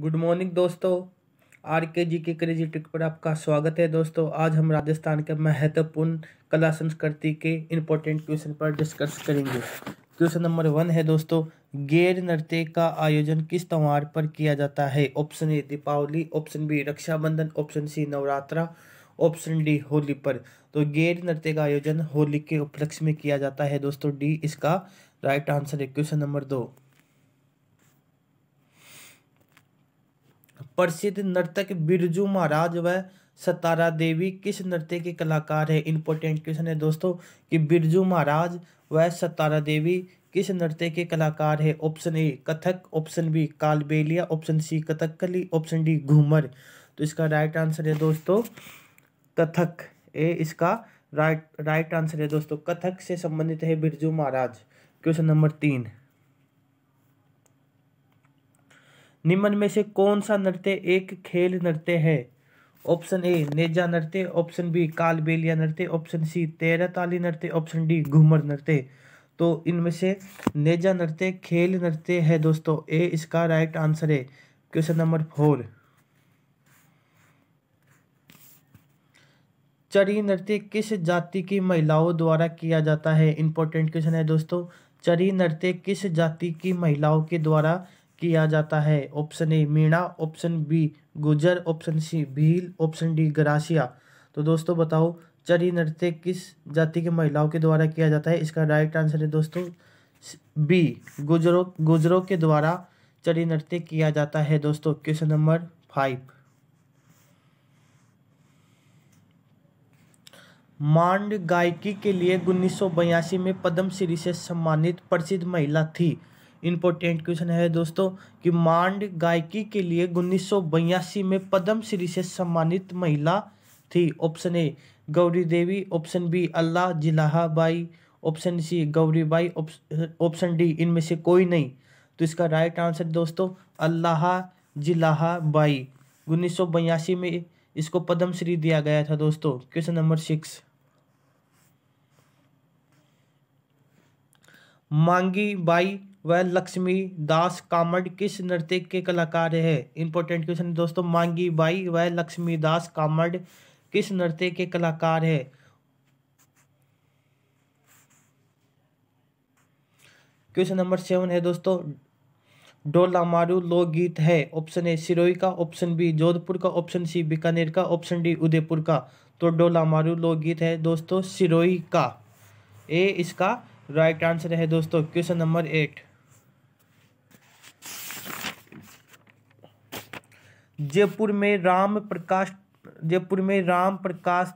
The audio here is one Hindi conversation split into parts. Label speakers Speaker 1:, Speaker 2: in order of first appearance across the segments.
Speaker 1: गुड मॉर्निंग दोस्तों आर के जी के क्रेजी ट्रिक पर आपका स्वागत है दोस्तों आज हम राजस्थान के महत्वपूर्ण कला संस्कृति के इम्पोर्टेंट क्वेश्चन पर डिस्कस करेंगे क्वेश्चन नंबर वन है दोस्तों गैर नृत्य का आयोजन किस त्यौहार पर किया जाता है option A Deepavali option B Rakshabandhan option C Navratra option D Holi पर तो गैर नृत्य का आयोजन होली के उपलक्ष्य में किया जाता है दोस्तों डी इसका राइट आंसर है क्वेश्चन नंबर दो प्रसिद्ध नर्तक बिरजू महाराज व सतारा देवी किस नृत्य के कलाकार है इंपॉर्टेंट क्वेश्चन है दोस्तों कि बिरजू महाराज व सतारा देवी किस नृत्य के कलाकार है option A Kathak option B Kalbelia option C Kathakali option D Ghoomar तो इसका राइट आंसर है दोस्तों कथक ए इसका राइट राइट आंसर है दोस्तों कथक से संबंधित है बिरजू महाराज क्वेश्चन नंबर तीन निम्न में से कौन सा नृत्य एक खेल नृत्य है ऑप्शन ए नेजा नृत्य ऑप्शन बी कालबेलिया नृत्य ऑप्शन सी ताली नृत्य ऑप्शन डी घूमर नृत्य तो इनमें से नेजा नृत्य खेल नृत्य है दोस्तों ए इसका राइट आंसर है क्वेश्चन नंबर फोर चरी नृत्य किस जाति की महिलाओं द्वारा किया जाता है इंपॉर्टेंट क्वेश्चन है दोस्तों चरी नृत्य किस जाति की महिलाओं के द्वारा किया जाता है option A Meena option B Gujar option C Bhil option D Garasia तो दोस्तों बताओ चरी नृत्य किस जाति के महिलाओं के द्वारा किया जाता है इसका राइट आंसर है दोस्तों बी गुजरों गुजरों के द्वारा चरी नृत्य किया जाता है दोस्तों क्वेश्चन नंबर फाइव मांड गायकी के लिए उन्नीस में पद्म श्री से सम्मानित प्रसिद्ध महिला थी इम्पोर्टेंट क्वेश्चन है दोस्तों कि मांड गायकी के लिए उन्नीस में पद्म श्री से सम्मानित महिला थी option A Gauri Devi option B Allah Jilahabai option C Gauribai option D इनमें से कोई नहीं तो इसका राइट आंसर दोस्तों अल्लाह जिलाहाबाई उन्नीस में इसको पद्मश्री दिया गया था दोस्तों question number six Mangi Bai वह लक्ष्मी दास कामड़ किस नृत्य के कलाकार है इंपॉर्टेंट क्वेश्चन दोस्तों मांगी बाई व लक्ष्मी दास कामड़ किस नृत्य के कलाकार है क्वेश्चन नंबर सेवन है दोस्तों डोला मारू लोकगीत है ऑप्शन ए सिरोही का ऑप्शन बी जोधपुर का ऑप्शन सी बीकानेर का ऑप्शन डी उदयपुर का तो डोला मारू लोकगीत है दोस्तों सिरोही का ए इसका राइट आंसर है दोस्तों क्वेश्चन नंबर एट जयपुर में राम प्रकाश जयपुर में राम प्रकाश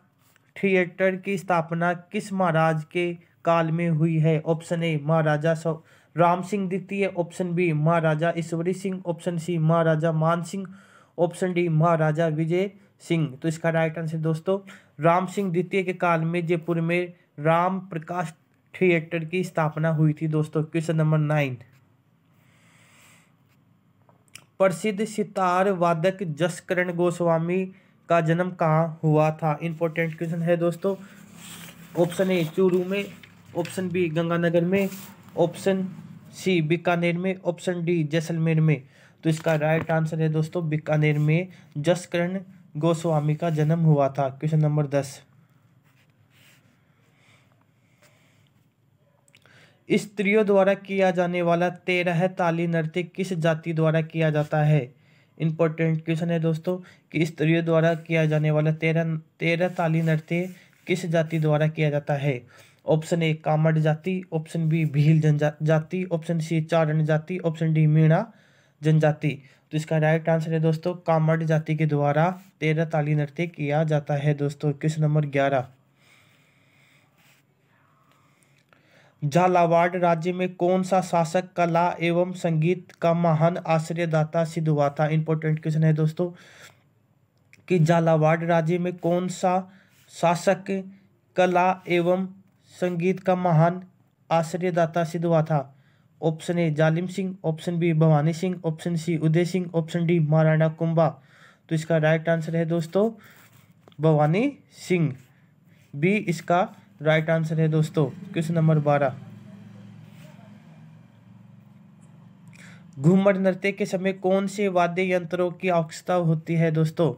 Speaker 1: थिएटर की स्थापना किस महाराज के काल में हुई है ऑप्शन ए महाराजा सौ राम सिंह द्वितीय option B Maharaja Ishwari Singh option C Maharaja Man Singh option D Maharaja Vijay Singh तो इसका राइट आंसर दोस्तों राम सिंह द्वितीय के काल में जयपुर में राम प्रकाश थिएटर की स्थापना हुई थी दोस्तों क्वेश्चन नंबर नाइन प्रसिद्ध सितार वादक जसकरण गोस्वामी का जन्म कहाँ हुआ था इंपॉर्टेंट क्वेश्चन है दोस्तों ऑप्शन ए चूरू में ऑप्शन बी गंगानगर में ऑप्शन सी बीकानेर में ऑप्शन डी जैसलमेर में तो इसका राइट आंसर है दोस्तों बीकानेर में जसकरण गोस्वामी का जन्म हुआ था क्वेश्चन नंबर दस स्त्रियों द्वारा किया जाने वाला तेरह ताली नृत्य किस जाति द्वारा किया जाता है इंपॉर्टेंट क्वेश्चन है दोस्तों कि स्त्रियों द्वारा किया जाने वाला तेरह तेरह ताली नृत्य किस जाति द्वारा किया जाता है ऑप्शन ए कामड़ जाति ऑप्शन बी भील जनजाति ऑप्शन सी चारण जाति ऑप्शन डी मीणा जनजाति तो इसका राइट आंसर है दोस्तों कामड़ जाति के द्वारा तेरह ताली नृत्य किया जाता है दोस्तों क्वेश्चन नंबर ग्यारह झालावाड़ राज्य में कौन सा शासक कला एवं संगीत का महान आश्रयदाता सिद्ध हुआ था इंपॉर्टेंट क्वेश्चन है दोस्तों कि झालावाड़ राज्य में कौन सा शासक कला एवं संगीत का महान आश्रयदाता सिद्ध हुआ था option A Zalim Singh option B Bhawani Singh option C Uday Singh option D Maharana Kumbha तो इसका राइट आंसर है दोस्तों भवानी सिंह बी इसका राइट आंसर है दोस्तों क्वेश्चन नंबर बारह घूमर नृत्य के समय कौन से वाद्य यंत्रों की आवश्यकता होती है दोस्तों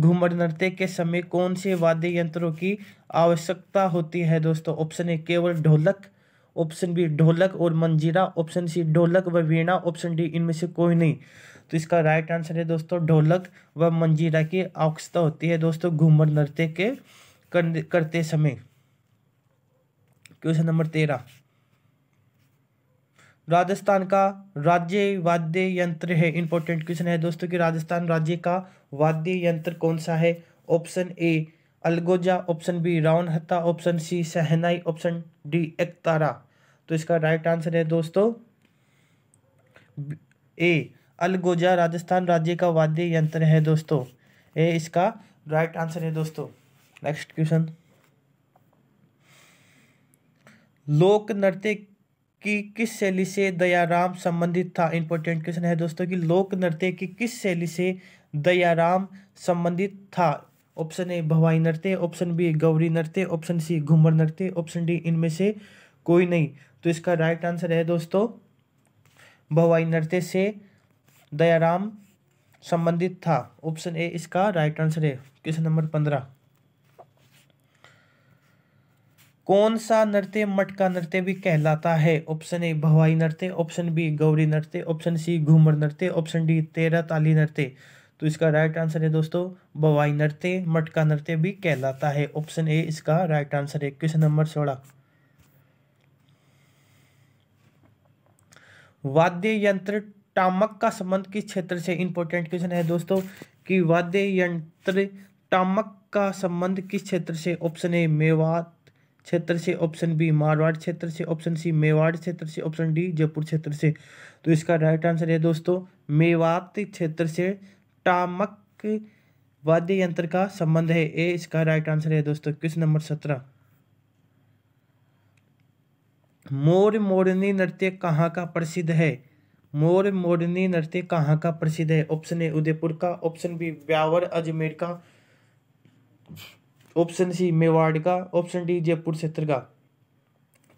Speaker 1: घूमर नृत्य के समय कौन से वाद्य यंत्रों की आवश्यकता होती है दोस्तों ऑप्शन ए केवल ढोलक ऑप्शन बी ढोलक और मंजीरा ऑप्शन सी ढोलक व वीणा ऑप्शन डी इनमें से कोई नहीं तो इसका राइट आंसर है दोस्तों ढोलक व मंजीरा की आवश्यकता होती है दोस्तों घूमर नृत्य के करते समय क्वेश्चन नंबर तेरह राजस्थान का राज्य वाद्य यंत्र है इंपॉर्टेंट क्वेश्चन है दोस्तों कि राजस्थान राज्य का वाद्य यंत्र कौन सा है option A Algoza option B Ravanhatta option C Shehnai option D Ektara तो इसका राइट आंसर है दोस्तों ए अलगोजा राजस्थान राज्य का वाद्य यंत्र है दोस्तों ए इसका राइट आंसर है दोस्तों नेक्स्ट क्वेश्चन लोक नृत्य की किस शैली से दयाराम संबंधित था इंपॉर्टेंट क्वेश्चन है दोस्तों कि लोक नृत्य की किस शैली से दयाराम संबंधित था ऑप्शन ए भवाई नृत्य ऑप्शन बी गौरी नृत्य ऑप्शन सी घूमर नृत्य ऑप्शन डी इनमें से कोई नहीं तो इसका राइट आंसर है दोस्तों भवाई नृत्य से दयाराम संबंधित था ऑप्शन ए इसका राइट आंसर है क्वेश्चन नंबर पंद्रह कौन सा नृत्य मटका नृत्य भी कहलाता है ऑप्शन ए भवाई नृत्य ऑप्शन बी गौरी नृत्य ऑप्शन सी घूमर नृत्य ऑप्शन डी तेरा ताली नृत्य तो इसका राइट आंसर है दोस्तों भवाई नृत्य मटका नृत्य भी कहलाता है ऑप्शन ए इसका राइट आंसर है क्वेश्चन नंबर सोलह वाद्य यंत्र टामक का संबंध किस क्षेत्र से इंपॉर्टेंट क्वेश्चन है दोस्तों कि वाद्य यंत्र टामक का संबंध किस क्षेत्र से ऑप्शन ए मेवात क्षेत्र से ऑप्शन बी मारवाड़ क्षेत्र से ऑप्शन सी मेवाड़ क्षेत्र से ऑप्शन डी जयपुर क्षेत्र से तो इसका राइट आंसर है दोस्तों मेवात क्षेत्र से टामक वाद्य यंत्र का संबंध है ए इसका राइट आंसर है दोस्तों क्वेश्चन नंबर सत्रह मोर मोरनी नृत्य कहाँ का प्रसिद्ध है मोर मोरनी नृत्य कहाँ का प्रसिद्ध है ऑप्शन ए उदयपुर का ऑप्शन बी ब्यावर अजमेर का ऑप्शन सी मेवाड़ का ऑप्शन डी जयपुर क्षेत्र का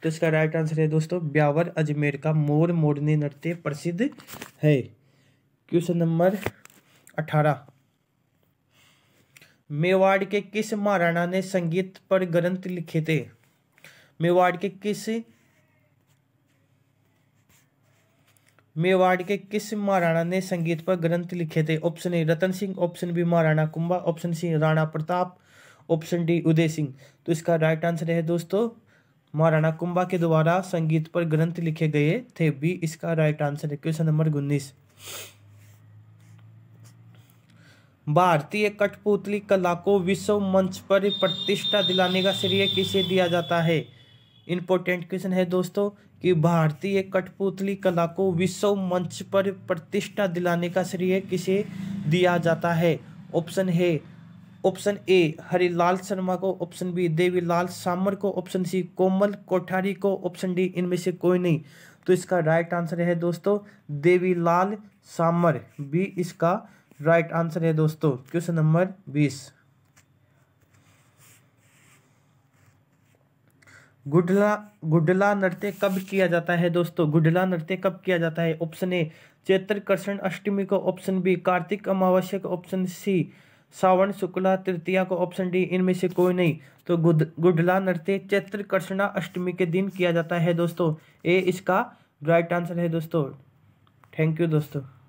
Speaker 1: तो इसका राइट आंसर है दोस्तों ब्यावर अजमेर का मोर मोरनी नृत्य प्रसिद्ध है क्वेश्चन नंबर अठारह मेवाड़ के किस महाराणा ने संगीत पर ग्रंथ लिखे थे मेवाड़ के किस मेवाड़ के किस महाराणा ने संगीत पर ग्रंथ लिखे थे option A Ratan Singh option B Maharana Kumbha option C Rana Pratap option D Uday Singh तो इसका राइट आंसर है दोस्तों महाराणा कुंभा के द्वारा संगीत पर ग्रंथ लिखे गए थे बी इसका राइट आंसर है क्वेश्चन नंबर उन्नीस भारतीय कठपुतली कला को विश्व मंच पर प्रतिष्ठा दिलाने का श्रेय किसे दिया जाता है इंपॉर्टेंट क्वेश्चन है दोस्तों कि भारतीय कठपुतली कला को विश्व मंच पर प्रतिष्ठा दिलाने का श्रेय किसे दिया जाता है ऑप्शन है ऑप्शन ए हरिलाल शर्मा को ऑप्शन बी देवीलाल सामर को ऑप्शन सी कोमल कोठारी को ऑप्शन डी इनमें से कोई नहीं तो इसका राइट आंसर है दोस्तों देवीलाल सामर बी इसका राइट आंसर है दोस्तों क्वेश्चन नंबर बीस गुडला गुडला नृत्य कब किया जाता है दोस्तों गुडला नृत्य कब किया जाता है ऑप्शन ए चैत्र कृष्ण अष्टमी को ऑप्शन बी कार्तिक अमावस्या को ऑप्शन सी सावन शुक्ला तृतीया को ऑप्शन डी इनमें से कोई नहीं तो गुड गुडला नृत्य चैत्र कृष्णा अष्टमी के दिन किया जाता है दोस्तों ए इसका राइट आंसर है दोस्तों थैंक यू दोस्तों